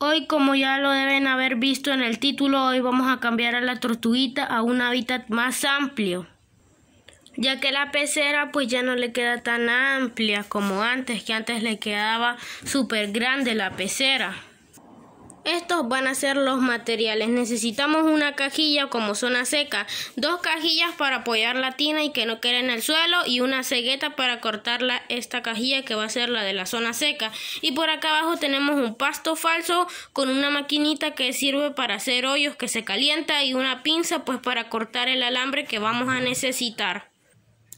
Hoy, como ya lo deben haber visto en el título, hoy vamos a cambiar a la tortuguita a un hábitat más amplio, ya que la pecera pues ya no le queda tan amplia como antes, que antes le quedaba súper grande la pecera. Estos van a ser los materiales. Necesitamos una cajilla como zona seca, dos cajillas para apoyar la tina y que no quede en el suelo y una cegueta para cortar esta cajilla que va a ser la de la zona seca. Y por acá abajo tenemos un pasto falso con una maquinita que sirve para hacer hoyos que se calienta y una pinza pues para cortar el alambre que vamos a necesitar.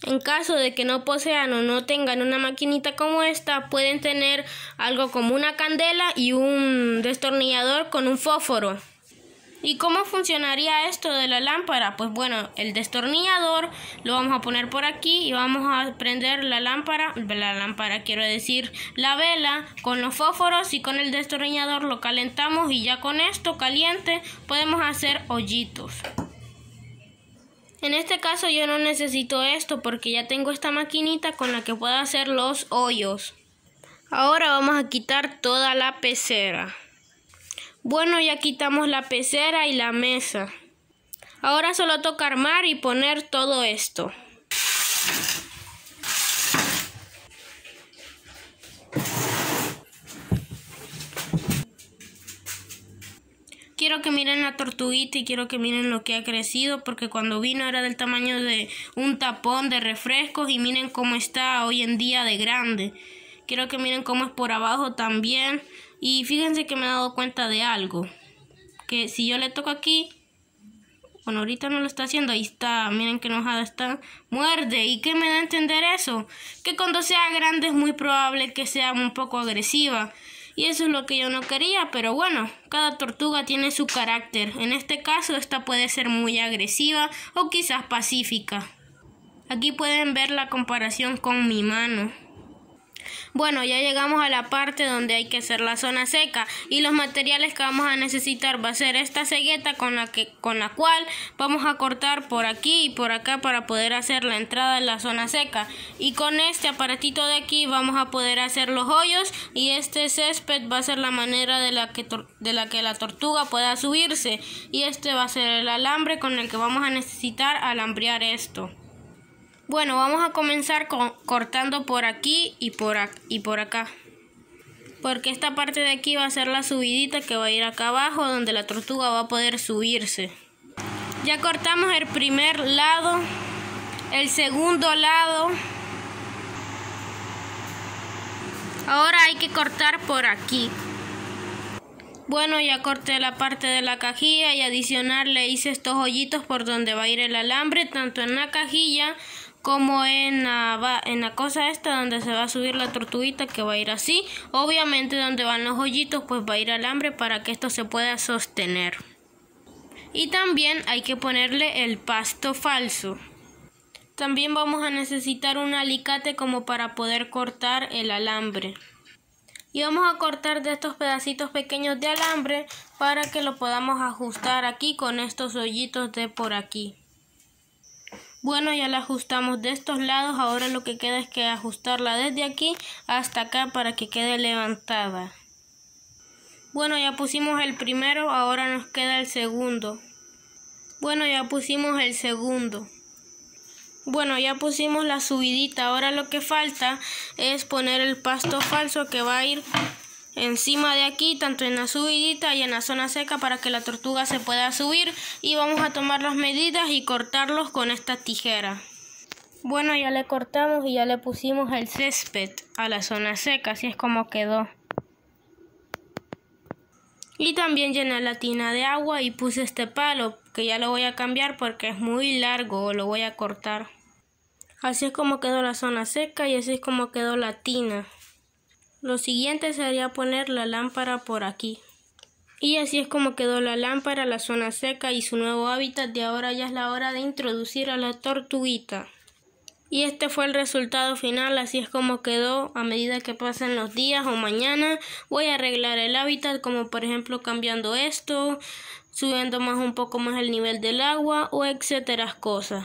En caso de que no posean o no tengan una maquinita como esta, pueden tener algo como una candela y un destornillador con un fósforo. ¿Y cómo funcionaría esto de la lámpara? Pues bueno, el destornillador lo vamos a poner por aquí y vamos a prender la lámpara, la lámpara quiero decir la vela con los fósforos y con el destornillador lo calentamos y ya con esto caliente podemos hacer hoyitos. En este caso yo no necesito esto porque ya tengo esta maquinita con la que puedo hacer los hoyos. Ahora vamos a quitar toda la pecera. Bueno, ya quitamos la pecera y la mesa. Ahora solo toca armar y poner todo esto. quiero que miren la tortuguita y quiero que miren lo que ha crecido porque cuando vino era del tamaño de un tapón de refrescos y miren cómo está hoy en día de grande. Quiero que miren cómo es por abajo también y fíjense que me he dado cuenta de algo. Que si yo le toco aquí, bueno, ahorita no lo está haciendo, ahí está, miren qué enojada está. Muerde, ¿y qué me da a entender eso? Que cuando sea grande es muy probable que sea un poco agresiva. Y eso es lo que yo no quería, pero bueno, cada tortuga tiene su carácter. En este caso, esta puede ser muy agresiva o quizás pacífica. Aquí pueden ver la comparación con mi mano. Bueno, ya llegamos a la parte donde hay que hacer la zona seca y los materiales que vamos a necesitar va a ser esta cegueta con la, con la cual vamos a cortar por aquí y por acá para poder hacer la entrada en la zona seca. Y con este aparatito de aquí vamos a poder hacer los hoyos y este césped va a ser la manera de la que, de la, que la tortuga pueda subirse y este va a ser el alambre con el que vamos a necesitar alambrear esto. Bueno, vamos a comenzar cortando por aquí y por, y por acá. Porque esta parte de aquí va a ser la subidita que va a ir acá abajo donde la tortuga va a poder subirse. Ya cortamos el primer lado, el segundo lado. Ahora hay que cortar por aquí. Bueno, ya corté la parte de la cajilla y adicional le hice estos hoyitos por donde va a ir el alambre, tanto en la cajilla como en la, en la cosa esta donde se va a subir la tortuguita que va a ir así. Obviamente donde van los hoyitos pues va a ir alambre para que esto se pueda sostener. Y también hay que ponerle el pasto falso. También vamos a necesitar un alicate como para poder cortar el alambre. Y vamos a cortar de estos pedacitos pequeños de alambre para que lo podamos ajustar aquí con estos hoyitos de por aquí. Bueno, ya la ajustamos de estos lados. Ahora lo que queda es que ajustarla desde aquí hasta acá para que quede levantada. Bueno, ya pusimos el primero, ahora nos queda el segundo. Bueno, ya pusimos el segundo. Bueno, ya pusimos la subidita. Ahora lo que falta es poner el pasto falso que va a ir encima de aquí, tanto en la subidita y en la zona seca para que la tortuga se pueda subir y vamos a tomar las medidas y cortarlos con esta tijera. Bueno, ya le cortamos y ya le pusimos el césped a la zona seca, así es como quedó. Y también llené la tina de agua y puse este palo, que ya lo voy a cambiar porque es muy largo, lo voy a cortar. Así es como quedó la zona seca y así es como quedó la tina. Lo siguiente sería poner la lámpara por aquí. Y así es como quedó la lámpara, la zona seca y su nuevo hábitat De ahora ya es la hora de introducir a la tortuguita. Y este fue el resultado final, así es como quedó a medida que pasen los días o mañana. Voy a arreglar el hábitat como por ejemplo cambiando esto, subiendo más un poco más el nivel del agua o etcétera cosas.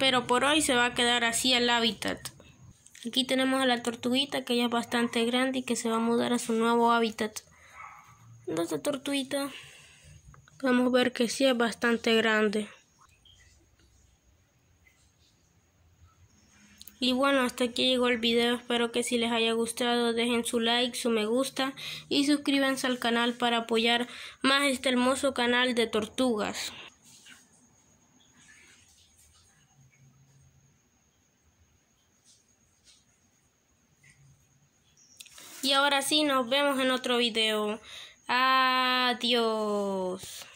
Pero por hoy se va a quedar así el hábitat. Aquí tenemos a la tortuguita que ya es bastante grande y que se va a mudar a su nuevo hábitat. Esta tortuguita podemos ver que sí es bastante grande. Y bueno, hasta aquí llegó el video. Espero que si les haya gustado dejen su like, su me gusta y suscríbanse al canal para apoyar más este hermoso canal de tortugas. Y ahora sí, nos vemos en otro video. Adiós.